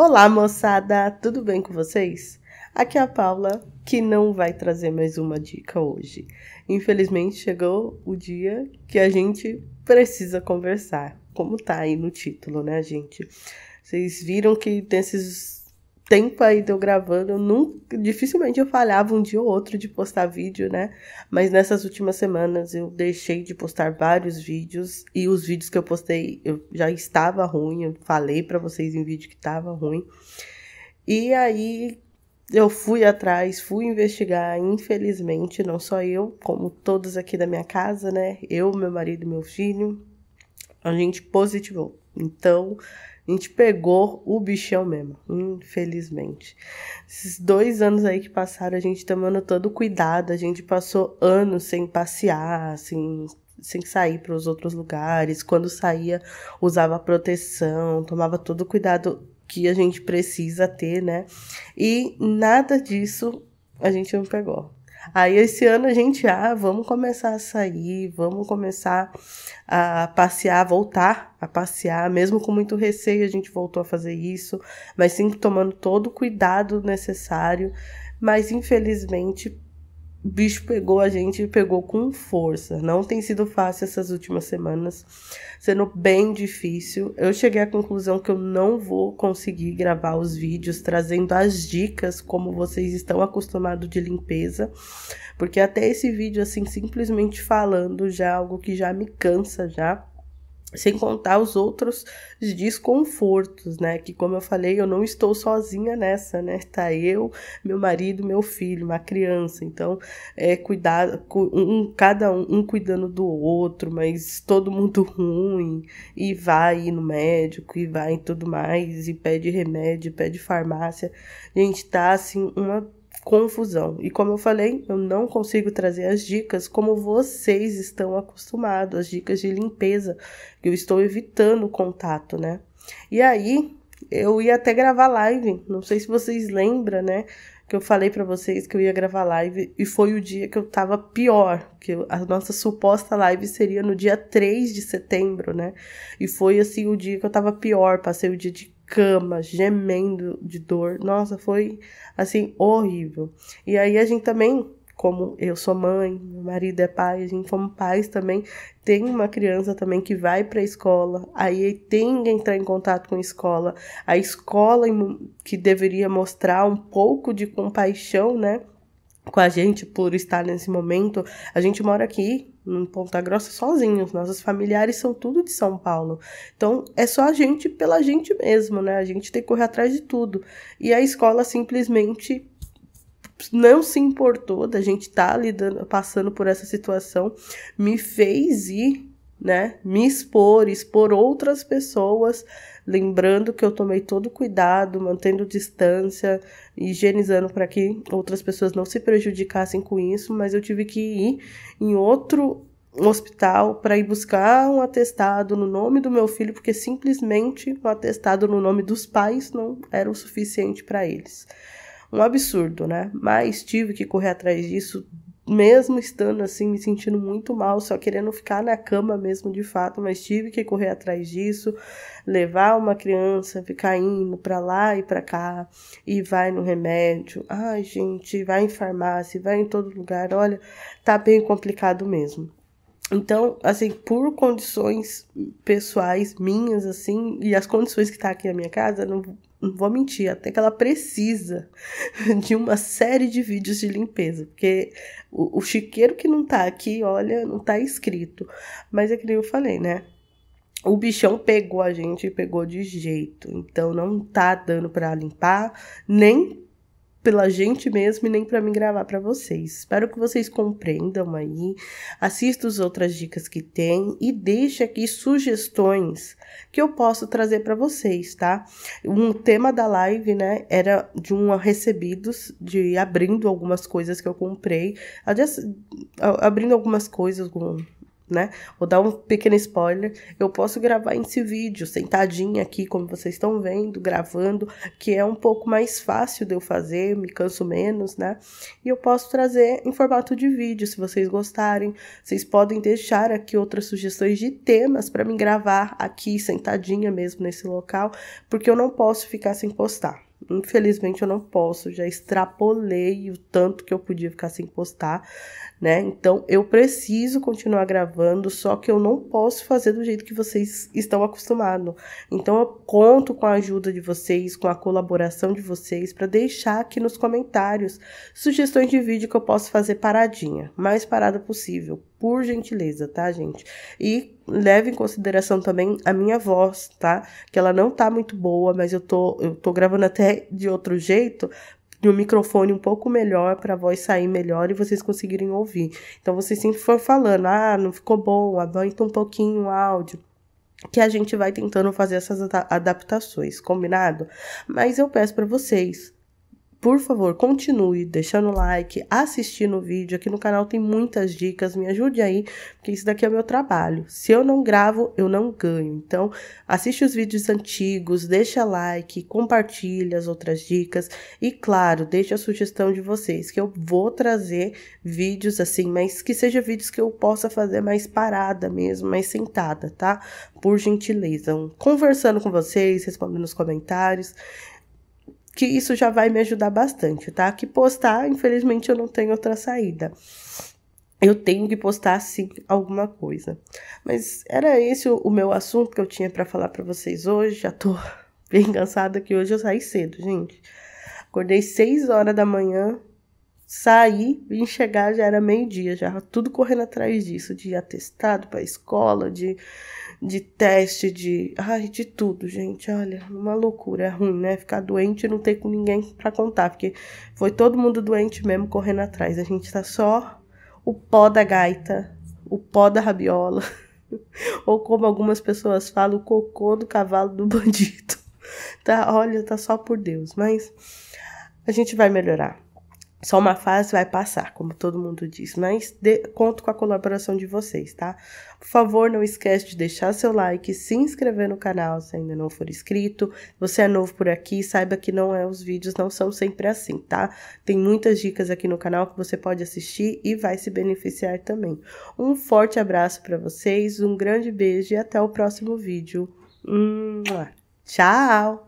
Olá, moçada, tudo bem com vocês? Aqui é a Paula, que não vai trazer mais uma dica hoje. Infelizmente chegou o dia que a gente precisa conversar, como tá aí no título, né, gente? Vocês viram que tem esses tempo aí de eu gravando, eu nunca, dificilmente eu falhava um dia ou outro de postar vídeo, né? Mas nessas últimas semanas eu deixei de postar vários vídeos e os vídeos que eu postei eu já estava ruim, eu falei para vocês em vídeo que estava ruim. E aí eu fui atrás, fui investigar, infelizmente, não só eu, como todos aqui da minha casa, né? Eu, meu marido, meu filho, a gente positivou. Então, a gente pegou o bichão mesmo, infelizmente. Esses dois anos aí que passaram, a gente tomando todo cuidado, a gente passou anos sem passear, sem, assim, sem sair para os outros lugares. Quando saía, usava proteção, tomava todo o cuidado que a gente precisa ter, né? E nada disso a gente não pegou. Aí esse ano a gente, ah, vamos começar a sair, vamos começar a passear, voltar a passear, mesmo com muito receio a gente voltou a fazer isso, mas sempre tomando todo o cuidado necessário. Mas infelizmente o bicho pegou a gente e pegou com força. Não tem sido fácil essas últimas semanas, sendo bem difícil. Eu cheguei à conclusão que eu não vou conseguir gravar os vídeos trazendo as dicas como vocês estão acostumados de limpeza, porque até esse vídeo assim simplesmente falando já é algo que já me cansa já sem contar os outros desconfortos, né? Que como eu falei, eu não estou sozinha nessa, né? Tá eu, meu marido, meu filho, uma criança. Então, é cuidar um cada um, um cuidando do outro, mas todo mundo ruim e vai no médico e vai em tudo mais e pede remédio, pede farmácia. A Gente, tá assim uma confusão. E como eu falei, eu não consigo trazer as dicas como vocês estão acostumados, as dicas de limpeza, que eu estou evitando contato, né? E aí, eu ia até gravar live, não sei se vocês lembram, né? Que eu falei para vocês que eu ia gravar live e foi o dia que eu tava pior, que a nossa suposta live seria no dia 3 de setembro, né? E foi assim o dia que eu tava pior, passei o dia de cama, gemendo de dor. Nossa, foi assim horrível. E aí a gente também, como eu sou mãe, meu marido é pai, a gente como pais também, tem uma criança também que vai para a escola, aí tem que entrar em contato com a escola, a escola que deveria mostrar um pouco de compaixão, né? com a gente por estar nesse momento. A gente mora aqui em Ponta Grossa sozinhos, nossos familiares são tudo de São Paulo. Então é só a gente pela gente mesmo, né? A gente tem que correr atrás de tudo. E a escola simplesmente não se importou da gente estar tá lidando, passando por essa situação, me fez ir, né? Me expor, expor outras pessoas lembrando que eu tomei todo cuidado, mantendo distância, higienizando para que outras pessoas não se prejudicassem com isso, mas eu tive que ir em outro hospital para ir buscar um atestado no nome do meu filho, porque simplesmente o um atestado no nome dos pais não era o suficiente para eles. Um absurdo, né? Mas tive que correr atrás disso mesmo estando assim, me sentindo muito mal, só querendo ficar na cama mesmo de fato, mas tive que correr atrás disso, levar uma criança, ficar indo pra lá e pra cá, e vai no remédio, ai gente, vai em farmácia, vai em todo lugar, olha, tá bem complicado mesmo. Então, assim, por condições pessoais minhas, assim, e as condições que tá aqui na minha casa, não, não vou mentir, até que ela precisa de uma série de vídeos de limpeza, porque o, o chiqueiro que não tá aqui, olha, não tá escrito. Mas é que nem eu falei, né? O bichão pegou a gente e pegou de jeito, então não tá dando para limpar, nem pela gente mesmo e nem para mim gravar para vocês. Espero que vocês compreendam aí, assista as outras dicas que tem e deixe aqui sugestões que eu posso trazer para vocês, tá? Um tema da live, né, era de um recebidos, de abrindo algumas coisas que eu comprei, abrindo algumas coisas, com né? Vou dar um pequeno spoiler. Eu posso gravar esse vídeo sentadinha aqui, como vocês estão vendo, gravando, que é um pouco mais fácil de eu fazer, me canso menos, né? E eu posso trazer em formato de vídeo, se vocês gostarem. Vocês podem deixar aqui outras sugestões de temas para me gravar aqui sentadinha mesmo nesse local, porque eu não posso ficar sem postar. Infelizmente eu não posso, já extrapolei o tanto que eu podia ficar sem postar, né? Então eu preciso continuar gravando, só que eu não posso fazer do jeito que vocês estão acostumados. Então eu conto com a ajuda de vocês, com a colaboração de vocês para deixar aqui nos comentários sugestões de vídeo que eu posso fazer paradinha, mais parada possível, por gentileza, tá, gente? E leve em consideração também a minha voz, tá? Que ela não tá muito boa, mas eu tô, eu tô gravando até de outro jeito, de um microfone um pouco melhor para a voz sair melhor e vocês conseguirem ouvir. Então vocês sempre foram falando, ah, não ficou bom, aguenta um pouquinho o áudio que a gente vai tentando fazer essas adaptações, combinado? Mas eu peço para vocês, por favor, continue deixando o like, assistindo o vídeo. Aqui no canal tem muitas dicas, me ajude aí, porque isso daqui é o meu trabalho. Se eu não gravo, eu não ganho. Então, assiste os vídeos antigos, deixa like, compartilha as outras dicas e, claro, deixa a sugestão de vocês, que eu vou trazer vídeos assim, mas que seja vídeos que eu possa fazer mais parada mesmo, mais sentada, tá? Por gentileza, então, conversando com vocês, respondendo nos comentários que isso já vai me ajudar bastante, tá? Que postar, infelizmente, eu não tenho outra saída. Eu tenho que postar sim alguma coisa. Mas era esse o meu assunto que eu tinha para falar para vocês hoje. Já tô bem cansada que hoje eu saí cedo, gente. Acordei 6 horas da manhã, saí, vim chegar, já era meio-dia, já tudo correndo atrás disso, de atestado para escola, de de teste, de. Ai, de tudo, gente. Olha, uma loucura. É ruim, né? Ficar doente e não ter com ninguém para contar, porque foi todo mundo doente mesmo correndo atrás. A gente tá só o pó da gaita, o pó da rabiola, ou como algumas pessoas falam, o cocô do cavalo do bandido. Tá, olha, tá só por Deus, mas a gente vai melhorar. Só uma fase vai passar, como todo mundo diz, mas de, conto com a colaboração de vocês, tá? Por favor, não esquece de deixar seu like, se inscrever no canal se ainda não for inscrito. Você é novo por aqui, saiba que não é os vídeos não são sempre assim, tá? Tem muitas dicas aqui no canal que você pode assistir e vai se beneficiar também. Um forte abraço para vocês, um grande beijo e até o próximo vídeo. tchau!